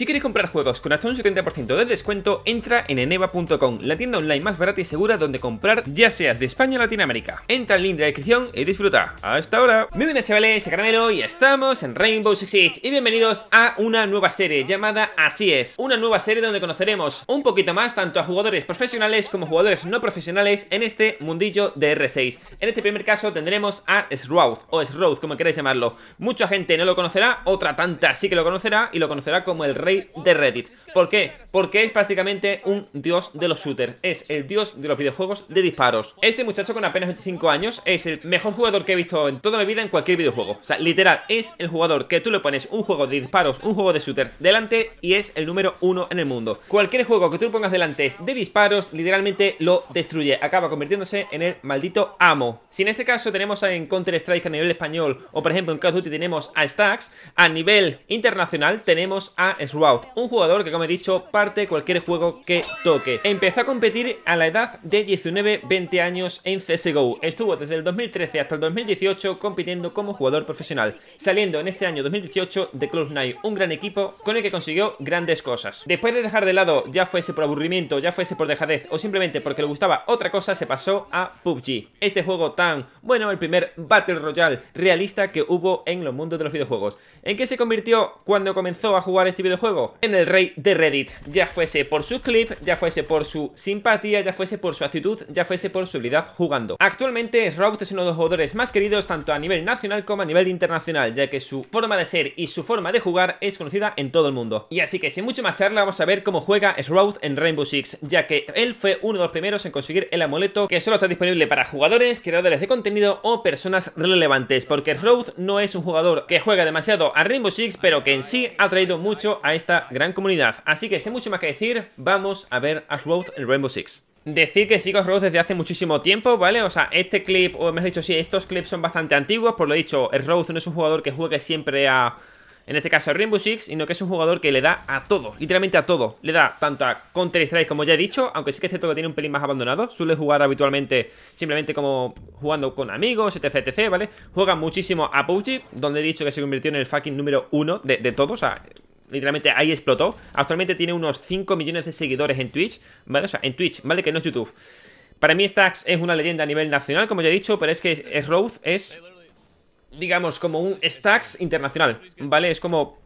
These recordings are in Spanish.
Si queréis comprar juegos con hasta un 70% de descuento, entra en eneva.com, la tienda online más barata y segura donde comprar ya seas de España o Latinoamérica. Entra al link de la descripción y disfruta. ¡Hasta ahora! Muy buenas chavales, soy Caramelo y estamos en Rainbow Six Siege y bienvenidos a una nueva serie llamada Así es. Una nueva serie donde conoceremos un poquito más tanto a jugadores profesionales como jugadores no profesionales en este mundillo de R6. En este primer caso tendremos a Shroud o Shroud como queráis llamarlo. Mucha gente no lo conocerá, otra tanta sí que lo conocerá y lo conocerá como el rey de Reddit. ¿Por qué? Porque es prácticamente un dios de los shooters. Es el dios de los videojuegos de disparos. Este muchacho con apenas 25 años es el mejor jugador que he visto en toda mi vida en cualquier videojuego. O sea, literal, es el jugador que tú le pones un juego de disparos, un juego de shooter delante y es el número uno en el mundo. Cualquier juego que tú le pongas delante es de disparos, literalmente lo destruye. Acaba convirtiéndose en el maldito amo. Si en este caso tenemos en Counter-Strike a nivel español o por ejemplo en Call of Duty tenemos a Stacks, a nivel internacional tenemos a Sru un jugador que como he dicho parte cualquier juego que toque. Empezó a competir a la edad de 19-20 años en CSGO. Estuvo desde el 2013 hasta el 2018 compitiendo como jugador profesional, saliendo en este año 2018 de Cloud9, un gran equipo con el que consiguió grandes cosas. Después de dejar de lado, ya fuese por aburrimiento, ya fuese por dejadez o simplemente porque le gustaba otra cosa, se pasó a PUBG. Este juego tan, bueno, el primer Battle Royale realista que hubo en los mundos de los videojuegos. ¿En qué se convirtió cuando comenzó a jugar este videojuego? juego en el rey de Reddit, ya fuese por su clip, ya fuese por su simpatía, ya fuese por su actitud, ya fuese por su habilidad jugando. Actualmente Rout es uno de los jugadores más queridos tanto a nivel nacional como a nivel internacional, ya que su forma de ser y su forma de jugar es conocida en todo el mundo. Y así que sin mucho más charla vamos a ver cómo juega Shroud en Rainbow Six, ya que él fue uno de los primeros en conseguir el amuleto que solo está disponible para jugadores, creadores de contenido o personas relevantes, porque Shroud no es un jugador que juega demasiado a Rainbow Six, pero que en sí ha traído mucho a esta gran comunidad. Así que sin mucho más que decir, vamos a ver a Road en Rainbow Six. Decir que sigo Road desde hace muchísimo tiempo, ¿vale? O sea, este clip, o has dicho, sí, estos clips son bastante antiguos, por lo dicho, el no es un jugador que juegue siempre a, en este caso a Rainbow Six, sino que es un jugador que le da a todo, literalmente a todo. Le da tanto a Counter-Strike como ya he dicho, aunque sí que es cierto que tiene un pelín más abandonado, suele jugar habitualmente simplemente como jugando con amigos, etc, etc, ¿vale? Juega muchísimo a PUBG, donde he dicho que se convirtió en el fucking número uno de, todos, o sea, literalmente ahí explotó. Actualmente tiene unos 5 millones de seguidores en Twitch, ¿vale? O sea, en Twitch, ¿vale? Que no es YouTube. Para mí Stax es una leyenda a nivel nacional, como ya he dicho, pero es que es es, digamos, como un Stax internacional, ¿vale? Es como...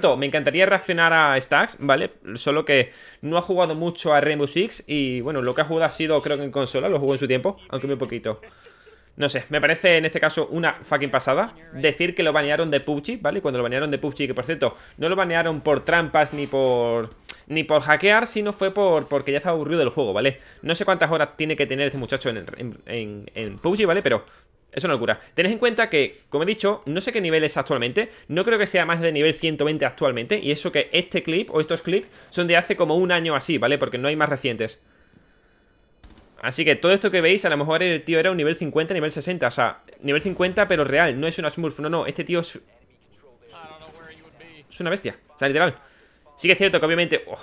todo me encantaría reaccionar a Stacks, ¿vale? Solo que no ha jugado mucho a Rainbow Six y, bueno, lo que ha jugado ha sido, creo que en consola, lo jugó en su tiempo, aunque muy poquito. No sé, me parece en este caso una fucking pasada decir que lo banearon de PUBG, ¿vale? Cuando lo banearon de PUBG, que por cierto, no lo banearon por trampas ni por ni por hackear, sino fue por porque ya estaba aburrido del juego, ¿vale? No sé cuántas horas tiene que tener este muchacho en, en, en, PUBG, ¿vale? Pero es una locura. Tenés en cuenta que, como he dicho, no sé qué nivel es actualmente. No creo que sea más de nivel 120 actualmente. Y eso que este clip o estos clips son de hace como un año así, ¿vale? Porque no hay más recientes. Así que todo esto que veis, a lo mejor el tío era un nivel 50, nivel 60. O sea, nivel 50, pero real. No es una Smurf, no, no. Este tío es... Es una bestia. O sea, literal. Sí que es cierto que obviamente... Oh,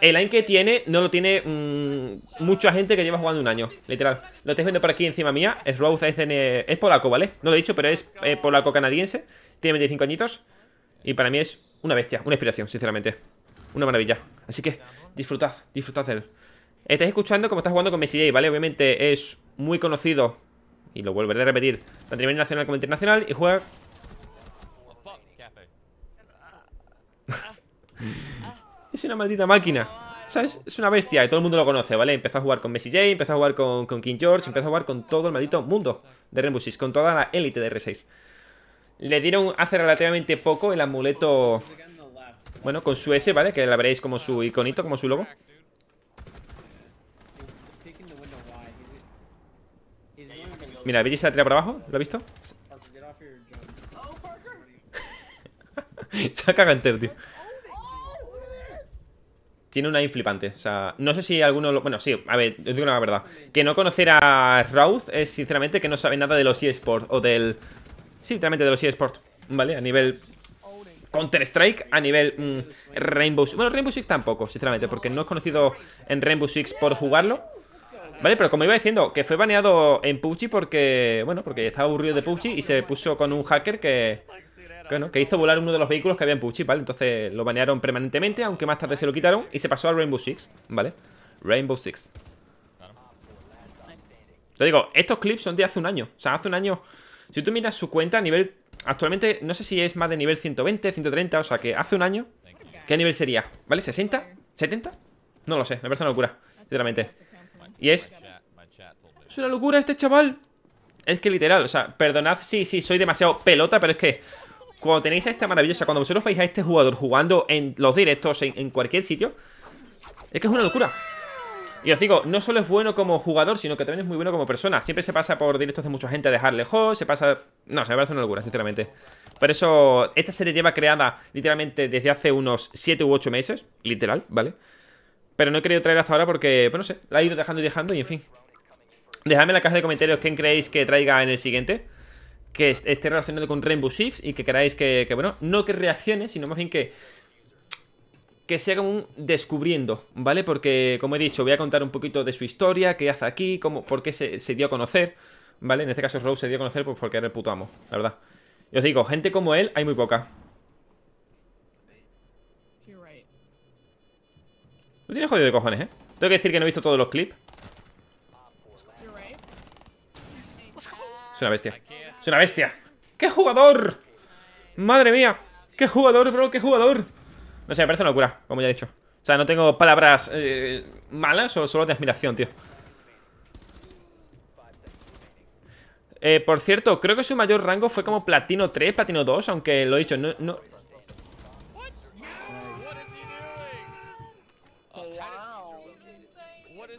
el aim que tiene no lo tiene mm, mucha gente que lleva jugando un año, literal. Lo estáis viendo por aquí encima mía. Es es, eh, es, polaco, ¿vale? No lo he dicho, pero es eh, polaco-canadiense. Tiene 25 añitos. Y para mí es una bestia, una inspiración, sinceramente. Una maravilla. Así que disfrutad, disfrutad de él. Estás escuchando cómo está jugando con Messi J, ¿vale? Obviamente es muy conocido, y lo volveré a repetir, tanto a nivel nacional como internacional, y juega... es una maldita máquina. ¿Sabes? Es una bestia y todo el mundo lo conoce, ¿vale? Empezó a jugar con Messi J, empezó a jugar con, con King George, empezó a jugar con todo el maldito mundo de Rainbow Six, con toda la élite de R6. Le dieron hace relativamente poco el amuleto... Bueno, con su S, ¿vale? Que la veréis como su iconito, como su logo. Mira, Billy se ha tirado para abajo. ¿Lo ha visto? se ha cagado tío. Oh, Tiene una inflipante flipante. O sea, no sé si alguno lo... Bueno, sí, a ver, os digo una verdad. Que no conocer a Routh es sinceramente que no sabe nada de los eSports o del... sinceramente de los eSports, ¿vale? A nivel Counter-Strike a nivel mm, Rainbow Six. Bueno, Rainbow Six tampoco, sinceramente, porque no he conocido en Rainbow Six por jugarlo. Vale, pero como iba diciendo, que fue baneado en PUBG porque, bueno, porque estaba aburrido de PUBG y se puso con un hacker que, bueno, que hizo volar uno de los vehículos que había en PUBG, ¿vale? Entonces lo banearon permanentemente, aunque más tarde se lo quitaron y se pasó a Rainbow Six, ¿vale? Rainbow Six. Te digo, estos clips son de hace un año. O sea, hace un año... Si tú miras su cuenta a nivel... Actualmente, no sé si es más de nivel 120, 130, o sea que hace un año... ¿Qué nivel sería? ¿Vale? ¿60? ¿70? No lo sé, me parece una locura, sinceramente. Y es... Es una locura este chaval. Es que literal, o sea, perdonad, sí, sí, soy demasiado pelota, pero es que cuando tenéis a esta maravillosa, cuando vosotros veis a este jugador jugando en los directos, en, cualquier sitio, es que es una locura. Y os digo, no solo es bueno como jugador, sino que también es muy bueno como persona. Siempre se pasa por directos de mucha gente a dejarle host, se pasa... No, se me parece una locura, sinceramente. Por eso, esta serie lleva creada literalmente desde hace unos 7 u 8 meses, literal, ¿vale? vale pero no he querido traer hasta ahora porque, pues no sé, la he ido dejando y dejando y en fin. Dejadme en la caja de comentarios quién creéis que traiga en el siguiente. Que esté relacionado con Rainbow Six y que queráis que, bueno, no que reaccione, sino más bien que que sea como un descubriendo, ¿vale? Porque, como he dicho, voy a contar un poquito de su historia, qué hace aquí, cómo, por qué se, dio a conocer, ¿vale? En este caso Rose se dio a conocer pues, porque era el puto amo, la verdad. Y os digo, gente como él hay muy poca. Tiene jodido de cojones, ¿eh? Tengo que decir que no he visto todos los clips. Es una bestia. Es una bestia. ¡Qué jugador! ¡Madre mía! ¡Qué jugador, bro! ¡Qué jugador! No sé, me parece una locura, como ya he dicho. O sea, no tengo palabras eh, malas, solo, solo de admiración, tío. Eh, por cierto, creo que su mayor rango fue como Platino 3, Platino 2, aunque lo he dicho, no,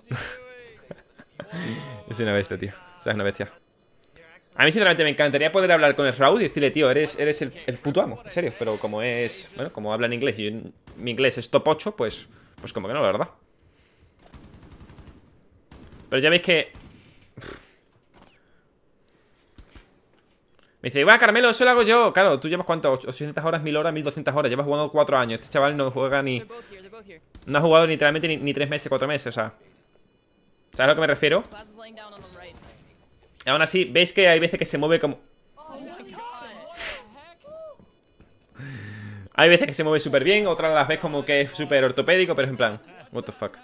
es una bestia, tío. O sea, es una bestia. A mí, sinceramente, me encantaría poder hablar con el Raúl y decirle, tío, eres, eres el, el, puto amo, en serio. Pero como es. Bueno, como habla en inglés y mi inglés es top 8, pues. Pues como que no, la verdad. Pero ya veis que. Me dice, va, Carmelo, eso lo hago yo. Claro, tú llevas cuánto? 800 horas, 1000 horas, 1200 horas. Llevas jugando 4 años. Este chaval no juega ni. No ha jugado literalmente ni, ni 3 meses, 4 meses, o sea. ¿Sabes a lo que me refiero? Y aún así, veis que hay veces que se mueve como... hay veces que se mueve súper bien, otras las ves como que es súper ortopédico, pero es en plan... What the fuck.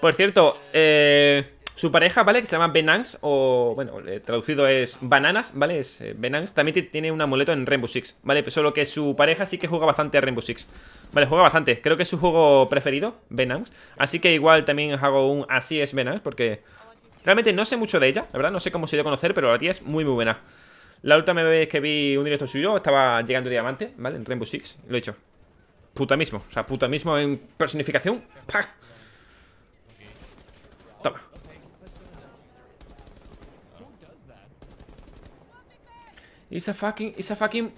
Por cierto, eh... Su pareja, ¿vale? Que se llama Benangs, o bueno, eh, traducido es Bananas, ¿vale? Es eh, Benangs. También tiene un amuleto en Rainbow Six, ¿vale? Solo que su pareja sí que juega bastante a Rainbow Six. Vale, juega bastante. Creo que es su juego preferido, Benangs. Así que igual también hago un así es Benangs, porque realmente no sé mucho de ella, la verdad. No sé cómo se dio a conocer, pero la tía es muy, muy buena. La última vez que vi un directo suyo estaba llegando diamante, ¿vale? En Rainbow Six, lo he hecho. Puta mismo, o sea, puta mismo en personificación. ¡Pah! It's fucking... It's fucking...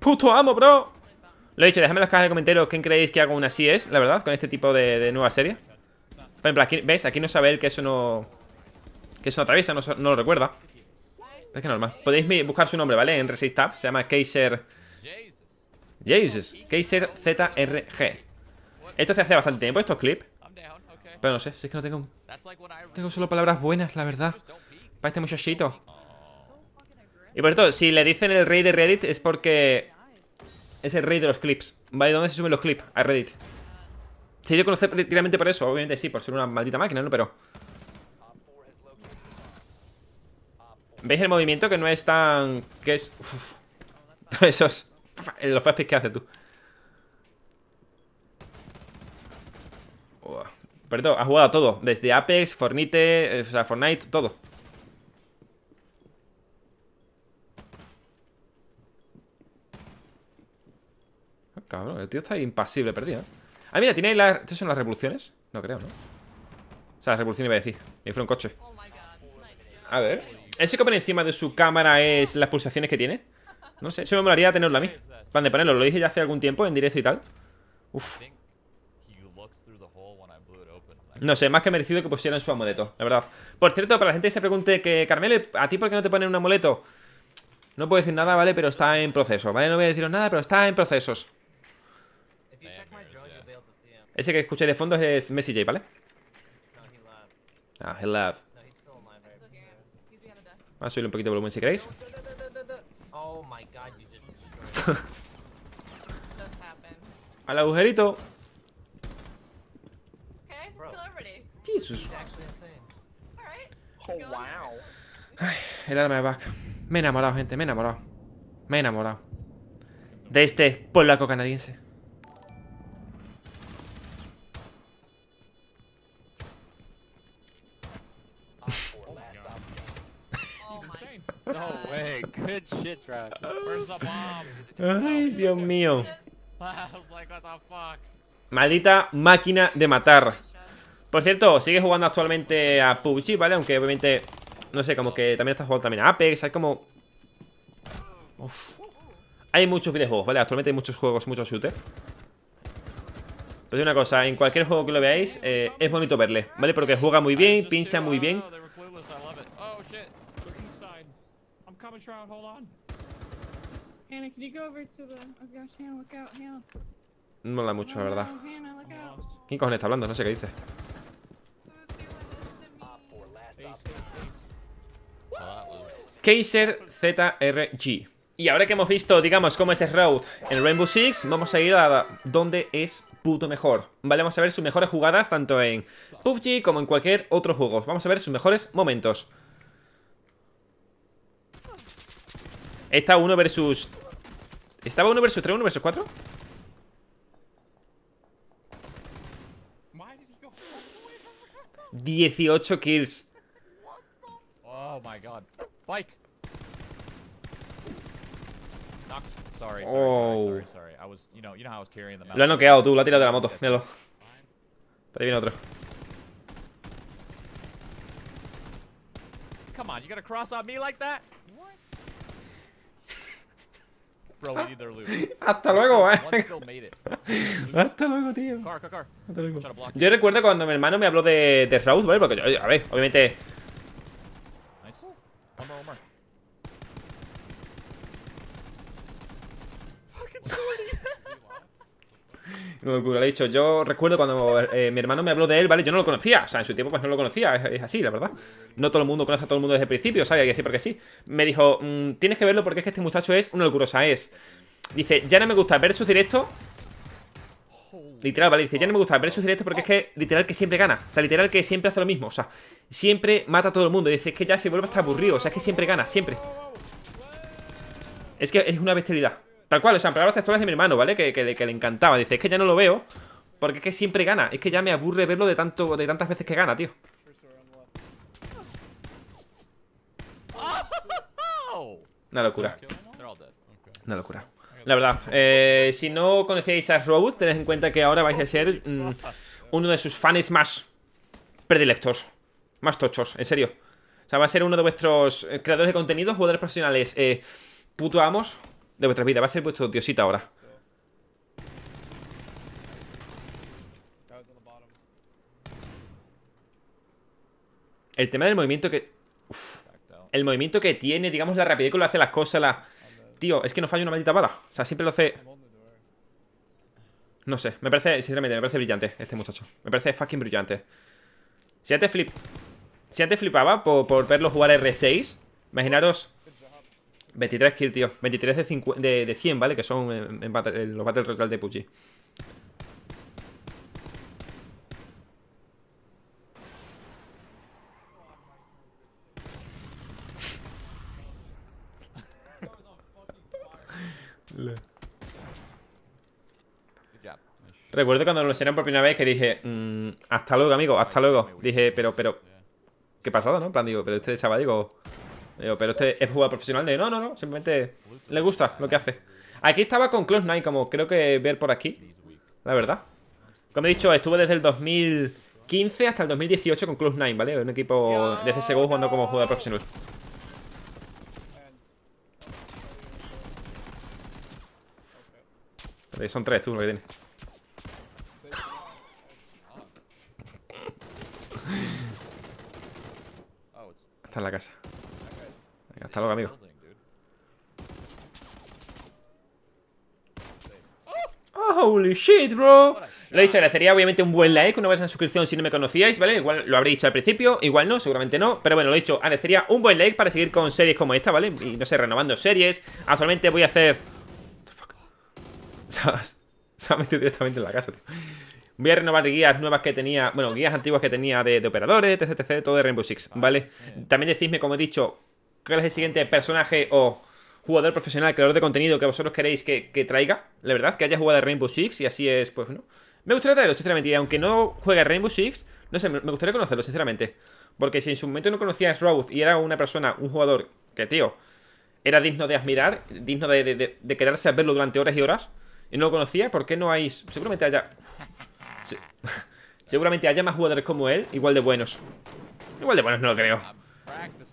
¡Puto amo, bro! Lo he dicho, dejadme en las de comentarios quién creéis que hago una así es, la verdad, con este tipo de, nueva serie. Por ejemplo, aquí, ¿ves? Aquí no sabe él que eso no... Que eso no atraviesa, no, lo recuerda. Es que normal. Podéis buscar su nombre, ¿vale? En Resist Tab. Se llama Kaiser... Jesus. Kaiser ZRG. Esto se hace bastante tiempo, estos clips. Pero no sé, si es que no tengo... Tengo solo palabras buenas, la verdad. Para este muchachito. Y por cierto, si le dicen el rey de Reddit es porque es el rey de los clips. ¿Vale? ¿Dónde se suben los clips? A Reddit. Si yo conocer prácticamente por eso, obviamente sí, por ser una maldita máquina, ¿no? Pero... ¿Veis el movimiento que no es tan... que es... Todos Esos... Los fast que hace tú. Por cierto, ha jugado todo. Desde Apex, fortnite eh, o sea, Fortnite, todo. Cabrón, el tío está impasible, perdido. ¿eh? Ah, mira, tiene ahí las... ¿Estas son las revoluciones? No creo, ¿no? O sea, las revoluciones iba a decir. Me fue un coche. A ver. ¿Ese que pone encima de su cámara es las pulsaciones que tiene? No sé, se me molaría tenerlo a mí. Van de ponerlo, lo dije ya hace algún tiempo en directo y tal. Uf. No sé, más que merecido que pusieran su amuleto, la verdad. Por cierto, para la gente que se pregunte que, Carmelo, ¿a ti por qué no te ponen un amuleto? No puedo decir nada, ¿vale? Pero está en proceso, ¿vale? No voy a deciros nada, pero está en procesos. Ese que escuché de fondo es Messi J, ¿vale? Ah, he left. Voy a subir un poquito de volumen si queréis. Al agujerito. Jesus. Oh, Ay, el arma de back. Me he enamorado, gente, me he enamorado. Me he enamorado. De este polaco canadiense. Ay, Dios mío. Maldita máquina de matar. Por cierto, sigue jugando actualmente a PUBG, ¿vale? Aunque obviamente, no sé, como que también está jugando también a Apex, hay como... Hay muchos videojuegos, ¿vale? Actualmente hay muchos juegos, muchos shooters. Pero una cosa, en cualquier juego que lo veáis, eh, es bonito verle, ¿vale? Porque juega muy bien, pincha muy bien. Oh, Oh gosh, look out, No la mucho, la verdad. ¿Quién cojones está hablando? No sé qué dice. Kaiser ZRG. Y ahora que hemos visto, digamos, cómo es Road en Rainbow Six, vamos a ir a donde es puto mejor. Vale, vamos a ver sus mejores jugadas tanto en PUBG como en cualquier otro juego. Vamos a ver sus mejores momentos. Esta 1 versus... ¿Estaba 1 versus 3, 1 versus 4? ¡18 kills! Oh my god. Bike. Sorry, sorry, oh. sorry, sorry, I was, you know, you know how I was carrying the Lo ha noqueado tú, lo ha tirado de la moto, míralo. ahí viene otro. Come on, you gonna cross on me like that? Hasta luego, eh. Hasta luego, tío. Yo recuerdo cuando mi hermano me habló de, de Raúl, ¿vale? Porque yo, a ver, obviamente. Una locura, lo he dicho. Yo recuerdo cuando eh, mi hermano me habló de él, ¿vale? Yo no lo conocía. O sea, en su tiempo pues no lo conocía. Es, así, la verdad. No todo el mundo conoce a todo el mundo desde el principio, ¿sabes? Y así porque sí. Me dijo, mm, tienes que verlo porque es que este muchacho es una sea, Es. Dice, ya no me gusta ver sus directos. Literal, ¿vale? Dice, ya no me gusta ver sus directos porque es que literal que siempre gana. O sea, literal que siempre hace lo mismo. O sea, siempre mata a todo el mundo. Dice, es que ya se vuelve hasta aburrido. O sea, es que siempre gana, siempre. Es que es una bestialidad. Tal cual, o sea, en las texturas de mi hermano, ¿vale? Que, le encantaba. Dice, es que ya no lo veo porque es que siempre gana. Es que ya me aburre verlo de, tanto, de tantas veces que gana, tío. Una locura. Una locura. La verdad, eh, si no conocíais a Road, tened en cuenta que ahora vais a ser mm, uno de sus fans más predilectos, más tochos, en serio. O sea, va a ser uno de vuestros eh, creadores de contenido, jugadores profesionales, eh, puto amos, de vuestra vida, Va a ser vuestro diosita ahora. El tema del movimiento que... el movimiento que tiene, digamos, la rapidez con lo hace las cosas, la... Tío, es que no falla una maldita bala. O sea, siempre lo hace... No sé, me parece, sinceramente, me parece brillante este muchacho. Me parece fucking brillante. Si antes, flip... si antes flipaba por, por verlo jugar R6, imaginaros 23 kills, tío. 23 de, de, 100, ¿vale? Que son eh, los Battle Royale de Pucci. Recuerdo cuando lo hicieron por primera vez que dije, mm, hasta luego, amigo, hasta luego. Dije, pero, pero, qué pasado, ¿no? En plan, digo, pero este chaval, digo, pero este es jugador profesional de... No, no, no, simplemente le gusta lo que hace. Aquí estaba con Close 9, como creo que ver por aquí. La verdad. Como he dicho, estuve desde el 2015 hasta el 2018 con Close 9, ¿vale? Un equipo de CSGO jugando como jugador profesional. Son tres, tú lo que tienes. Está en la casa. Hasta luego, amigo. holy shit, bro. Lo he dicho, agradecería obviamente un buen like, una en suscripción si no me conocíais, ¿vale? Igual lo habré dicho al principio, igual no, seguramente no Pero bueno, lo he dicho, agradecería un buen like para seguir con series como esta, ¿vale? Y no sé, renovando series Actualmente voy a hacer... ¿Sabes? Se ha metido directamente en la casa, tío Voy a renovar guías nuevas que tenía, bueno, guías antiguas que tenía de, de operadores, etc, etc, todo de Rainbow Six, ¿vale? También decidme, como he dicho, ¿Cuál es el siguiente personaje o jugador profesional, creador de contenido que vosotros queréis que, traiga? La verdad, que haya jugado a Rainbow Six y así es, pues, ¿no? Me gustaría traerlo, sinceramente, y aunque no juegue a Rainbow Six, no sé, me gustaría conocerlo, sinceramente. Porque si en su momento no a Srowth y era una persona, un jugador que, tío, era digno de admirar, digno de, quedarse a verlo durante horas y horas, y no lo conocía, ¿por qué no hay...? Seguramente haya... seguramente haya más jugadores como él, igual de buenos. Igual de buenos no lo creo.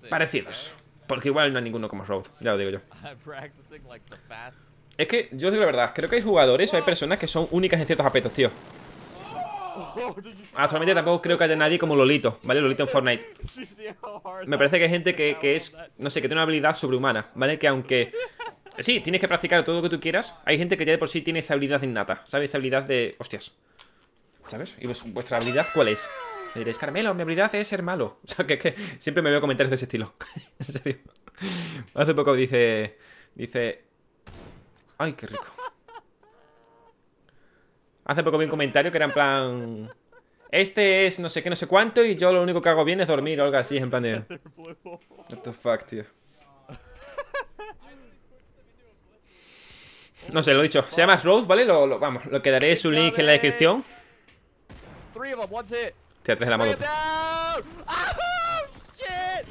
Parecidos. Porque igual no hay ninguno como Road, ya lo digo yo. Es que, yo digo la verdad, creo que hay jugadores o hay personas que son únicas en ciertos aspectos, tío. Actualmente tampoco creo que haya nadie como Lolito, ¿vale? Lolito en Fortnite. Me parece que hay gente que, que es, no sé, que tiene una habilidad sobrehumana, ¿vale? Que aunque... Sí, tienes que practicar todo lo que tú quieras. Hay gente que ya de por sí tiene esa habilidad innata, ¿sabes? Esa habilidad de... Hostias. ¿Sabes? ¿Y pues, vuestra habilidad cuál es? Me Carmelo, mi habilidad es ser malo. O sea, que, que siempre me veo comentarios de ese estilo. en serio. Hace poco dice... Dice... Ay, qué rico. Hace poco vi un comentario que era en plan... Este es no sé qué, no sé cuánto y yo lo único que hago bien es dormir o algo así, en plan de... What the fuck, tío. No sé, lo he dicho. Se llama Rose, ¿vale? Lo, lo vamos, lo quedaré un link en la descripción. Te atrás de Oh, shit.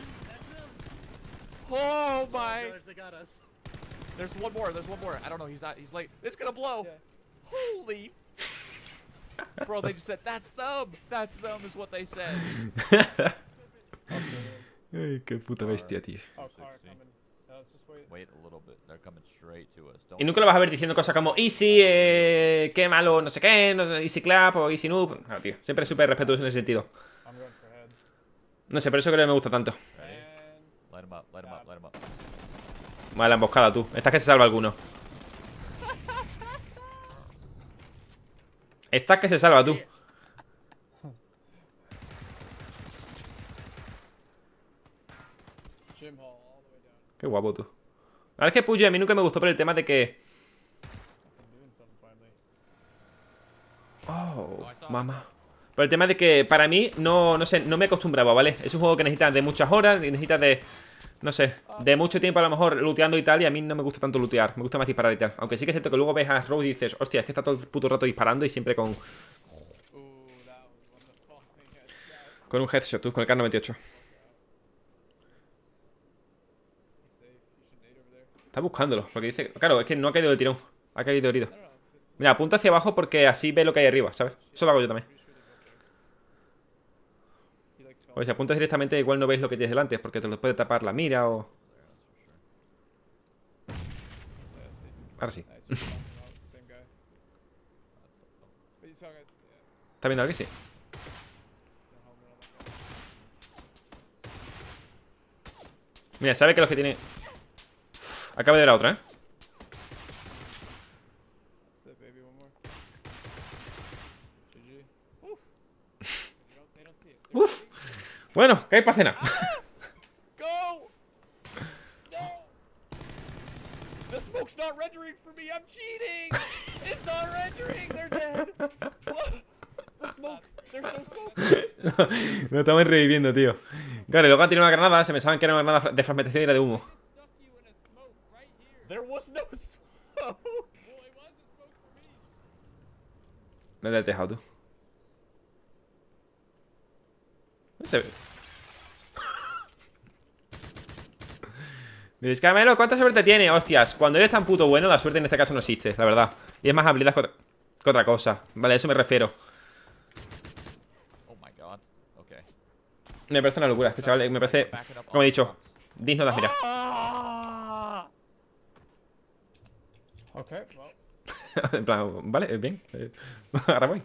oh my. They got us. There's one more. There's one more. I don't know. He's not. He's late. It's gonna blow. Yeah. Holy. Bro, they just said that's them. That's them is what they said. Ay, qué puta bestia, tío. Y nunca lo vas a ver diciendo cosas como Easy, eh, qué malo, no sé qué, Easy Clap o Easy Noob. No, siempre súper respetuoso en ese sentido. No sé, por eso creo que me gusta tanto. Em em em vale, emboscada, tú. Esta que se salva alguno. Esta que se salva, tú. Qué guapo, tú. La verdad es que Puyo a mí nunca me gustó por el tema de que... Oh, mamá. Por el tema de que para mí no, no sé, no me acostumbraba, ¿vale? Es un juego que necesita de muchas horas, necesita de, no sé, de mucho tiempo a lo mejor looteando y tal, y a mí no me gusta tanto lootear, me gusta más disparar y tal. Aunque sí que es cierto que luego ves a Rose y dices, hostia, es que está todo el puto rato disparando y siempre con... Con un headshot, tú, con el K98. Está buscándolo. Porque dice. Claro, es que no ha caído de tirón. Ha caído herido. Mira, apunta hacia abajo porque así ve lo que hay arriba, ¿sabes? Eso lo hago yo también. O si apuntas directamente, igual no veis lo que tienes delante, porque te lo puede tapar la mira o. Ahora sí. ¿Estás viendo aquí? Sí. Mira, sabe que los que tienen. Acaba de la otra, ¿eh? Uf. Bueno, que hay para cena. The smoke's not rendering for me. I'm cheating. It's not rendering. They're dead. The smoke. There's no smoke. Lo estamos reviviendo, tío. Claro, luego han tirado una granada. Se me saben que era una granada de fragmentación y era de humo. There was no smoke. tú. No se ve. Diréis, Camelo, ¿cuánta suerte tiene? Hostias, cuando eres tan puto bueno, la suerte en este caso no existe, la verdad. Y es más habilidad que otra, otra cosa. Vale, a eso me refiero. Oh my God. Me parece una locura este chaval, eh, me parece, como he dicho, digno de admirar. Ah. Ok, en plan, vale, bien. Eh, ahora voy.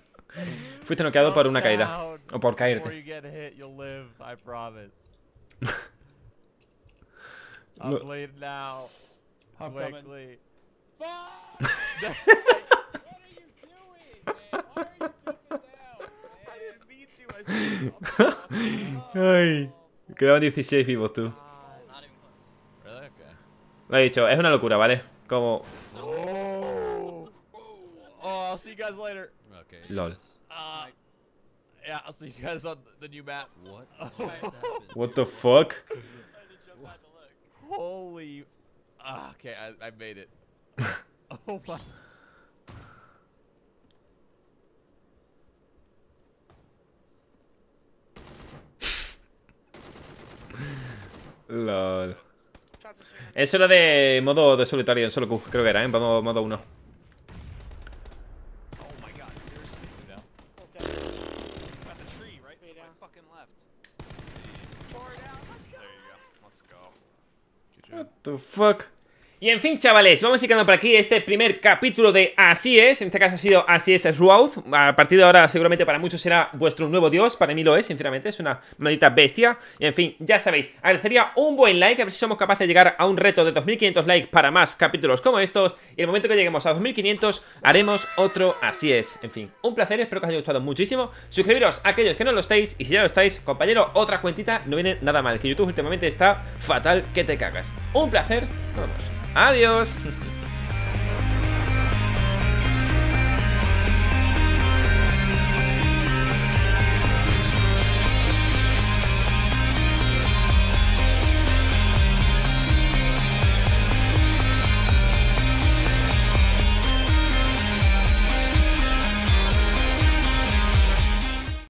Fuiste noqueado por una caída. O por caerte. no. Ay, quedaban 16 vivos tú. Lo he dicho, es una locura, ¿vale? Come on. Oh. oh, I'll see you guys later. Okay. Lol. Uh, yeah, I'll see you guys on the new map. What? what the fuck? Holy. Ah, okay, I, I made it. oh my. Lol. Eso era de modo de solitario en solo Q, creo que era, ¿eh? Modo, modo 1. What the fuck? Y en fin, chavales, vamos a ir quedando por aquí este primer capítulo de Así es. En este caso ha sido Así es Road. A partir de ahora, seguramente para muchos será vuestro nuevo dios. Para mí lo es, sinceramente. Es una maldita bestia. Y en fin, ya sabéis. Agradecería un buen like. A ver si somos capaces de llegar a un reto de 2500 likes para más capítulos como estos. Y el momento que lleguemos a 2500, haremos otro Así es. En fin, un placer. Espero que os haya gustado muchísimo. Suscribiros a aquellos que no lo estáis. Y si ya lo estáis, compañero, otra cuentita no viene nada mal. Que YouTube últimamente está fatal que te cagas. Un placer. Nos vemos. Adiós.